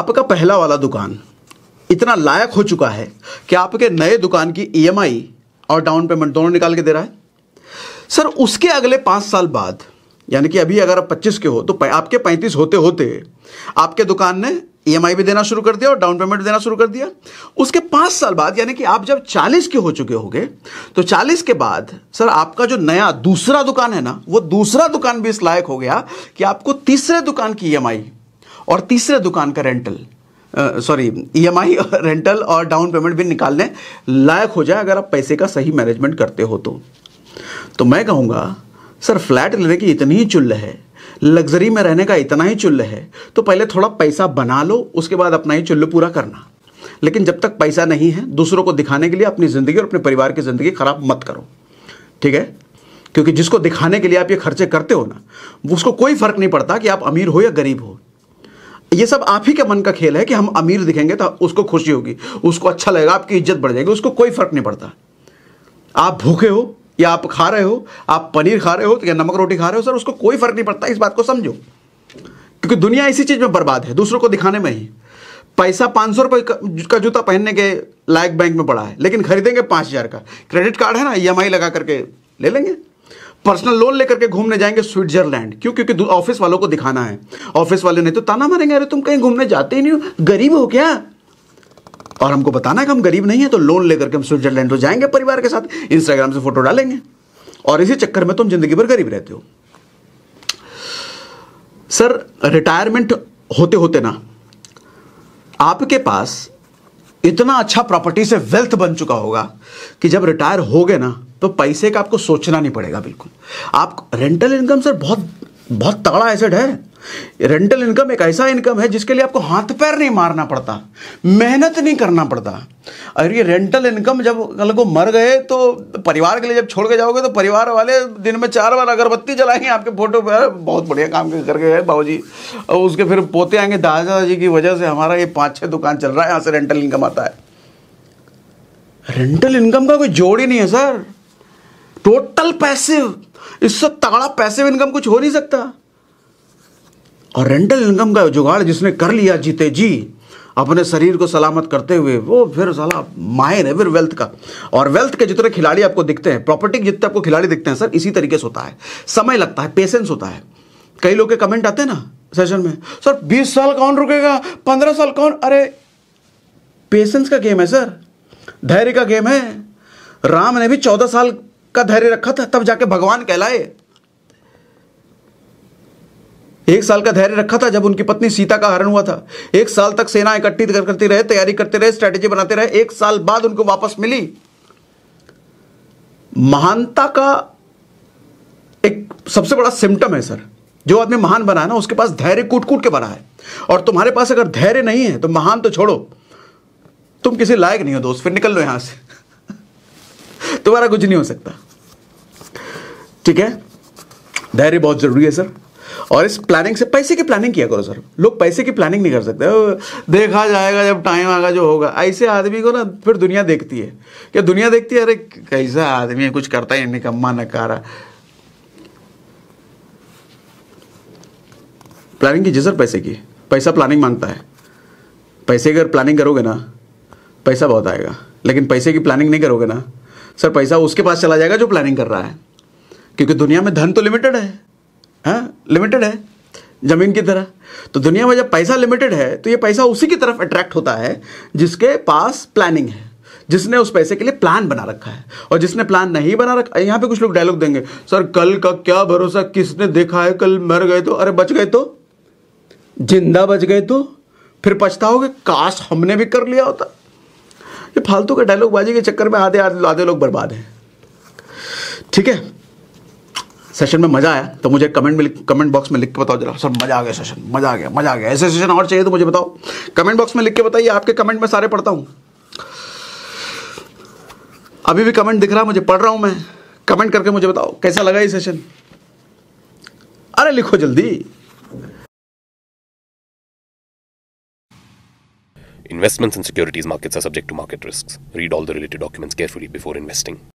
आपका पहला वाला दुकान इतना लायक हो चुका है कि आपके नए दुकान की ईएमआई e और डाउन पेमेंट दोनों निकाल के दे रहा है सर उसके अगले पाँच साल बाद यानी कि अभी अगर आप पच्चीस के हो तो आपके पैंतीस होते होते आपके दुकान ने ई e भी देना शुरू कर दिया और डाउन पेमेंट देना शुरू कर दिया उसके पाँच साल बाद यानी कि आप जब चालीस के हो चुके होंगे तो चालीस के बाद सर आपका जो नया दूसरा दुकान है ना वो दूसरा दुकान भी इस लायक हो गया कि आपको तीसरे दुकान की ई e और तीसरे दुकान का रेंटल सॉरी ईएमआई रेंटल और डाउन पेमेंट भी निकालने लायक हो जाए अगर आप पैसे का सही मैनेजमेंट करते हो तो तो मैं कहूँगा सर फ्लैट लेने की इतनी ही चुल्ल है लग्जरी में रहने का इतना ही चुल्ल है तो पहले थोड़ा पैसा बना लो उसके बाद अपना ही चुल्ल पूरा करना लेकिन जब तक पैसा नहीं है दूसरों को दिखाने के लिए अपनी ज़िंदगी और अपने परिवार की ज़िंदगी ख़राब मत करो ठीक है क्योंकि जिसको दिखाने के लिए आप ये खर्चे करते हो ना उसको कोई फ़र्क नहीं पड़ता कि आप अमीर हो या गरीब हो ये सब आप ही के मन का खेल है कि हम अमीर दिखेंगे तो उसको खुशी होगी उसको अच्छा लगेगा आपकी इज्जत बढ़ जाएगी उसको कोई फर्क नहीं पड़ता आप भूखे हो या आप खा रहे हो आप पनीर खा रहे हो तो या नमक रोटी खा रहे हो सर उसको कोई फर्क नहीं पड़ता इस बात को समझो क्योंकि दुनिया इसी चीज़ में बर्बाद है दूसरों को दिखाने में ही पैसा पाँच सौ रुपये का जूता पहनने के लायक बैंक में पड़ा है लेकिन खरीदेंगे पाँच हज़ार का क्रेडिट कार्ड है ना ई e लगा करके ले लेंगे पर्सनल लोन लेकर के घूमने जाएंगे स्विट्जरलैंड क्यों क्योंकि ऑफिस वालों को दिखाना है ऑफिस वाले नहीं तो ताना मारेंगे अरे तुम कहीं घूमने जाते ही नहीं हो गरीब हो क्या और हमको बताना है कि हम गरीब नहीं है तो लोन लेकर के हम स्विट्जरलैंड तो जाएंगे परिवार के साथ इंस्टाग्राम से फोटो डालेंगे और इसी चक्कर में तुम जिंदगी भर गरीब रहते हो सर रिटायरमेंट होते होते ना आपके पास इतना अच्छा प्रॉपर्टी से वेल्थ बन चुका होगा कि जब रिटायर हो गए ना तो पैसे का आपको सोचना नहीं पड़ेगा बिल्कुल आप रेंटल इनकम सर बहुत बहुत तगड़ा एसेट है रेंटल इनकम एक ऐसा इनकम है जिसके लिए आपको हाथ पैर नहीं मारना पड़ता मेहनत नहीं करना पड़ता और ये रेंटल इनकम जब कल को मर गए तो परिवार के लिए जब छोड़ के जाओगे तो परिवार वाले दिन में चार बार अगरबत्ती जलाएंगे आपके फोटो पर बहुत बढ़िया काम करके गए बाबू जी और उसके फिर पोते आएंगे दादा जी की वजह से हमारा ये पाँच छः दुकान चल रहा है यहाँ से रेंटल इनकम आता है रेंटल इनकम का कोई जोड़ ही नहीं है सर टोटल पैसिव इससे तगड़ा पैसिव इनकम कुछ हो नहीं सकता और रेंटल इनकम का जुगाड़ जिसने कर लिया जीते जी अपने शरीर को सलामत करते हुए वो फिर साला माहिर है फिर वेल्थ का और वेल्थ के जितने खिलाड़ी आपको दिखते हैं प्रॉपर्टी के जितने आपको खिलाड़ी दिखते हैं सर इसी तरीके से होता है समय लगता है पेशेंस होता है कई लोग के कमेंट आते हैं ना सेशन में सर 20 साल कौन रुकेगा 15 साल कौन अरे पेशेंस का गेम है सर धैर्य का गेम है राम ने भी चौदह साल का धैर्य रखा था तब जाके भगवान कहलाए एक साल का धैर्य रखा था जब उनकी पत्नी सीता का हरण हुआ था एक साल तक सेना इकट्ठित करती रहे तैयारी करते रहे स्ट्रेटेजी बनाते रहे एक साल बाद उनको वापस मिली महानता का एक सबसे बड़ा सिम्टम है सर जो आदमी महान बना है ना उसके पास धैर्य कूट कूट के बना है और तुम्हारे पास अगर धैर्य नहीं है तो महान तो छोड़ो तुम किसी लायक नहीं हो दोस्त फिर निकल लो यहां से तुम्हारा कुछ नहीं हो सकता ठीक है धैर्य बहुत ज़रूरी है सर और इस प्लानिंग से पैसे की प्लानिंग किया करो सर लोग पैसे की प्लानिंग नहीं कर सकते देखा जाएगा जब टाइम आएगा जो होगा ऐसे आदमी को ना फिर दुनिया देखती है क्या दुनिया देखती है अरे कैसा आदमी है कुछ करता ही निकम्मा नकारा प्लानिंग कीजिए सर पैसे की पैसा प्लानिंग मांगता है पैसे अगर प्लानिंग करोगे ना पैसा बहुत आएगा लेकिन पैसे की प्लानिंग नहीं करोगे ना सर पैसा उसके पास चला जाएगा जो प्लानिंग कर रहा है क्योंकि दुनिया में धन तो लिमिटेड है हाँ लिमिटेड है ज़मीन की तरह तो दुनिया में जब पैसा लिमिटेड है तो ये पैसा उसी की तरफ अट्रैक्ट होता है जिसके पास प्लानिंग है जिसने उस पैसे के लिए प्लान बना रखा है और जिसने प्लान नहीं बना रखा यहाँ पे कुछ लोग डायलॉग देंगे सर कल का क्या भरोसा किसने देखा है कल मर गए तो अरे बच गए तो जिंदा बच गए तो फिर पछताओगे काश हमने भी कर लिया होता ये फालतू का डायलॉग बाजी के चक्कर में आधे आधे लोग बर्बाद हैं ठीक है सेशन में मज़ा आया तो मुझे कमेंट में कमेंट बॉक्स में लिख के बताओ जरा सर मज़ा आ गया सेशन मज़ा आ गया मज़ा आ गया ऐसे सेशन और चाहिए तो मुझे बताओ कमेंट बॉक्स में लिख के बताइए आपके कमेंट में सारे पढ़ता हूँ अभी भी कमेंट दिख रहा है मुझे पढ़ रहा हूँ मैं कमेंट करके मुझे बताओ कैसा लगा ये सेशन अरे लिखो जल्दी Investments in securities markets are subject to market risks. Read all the related documents carefully before investing.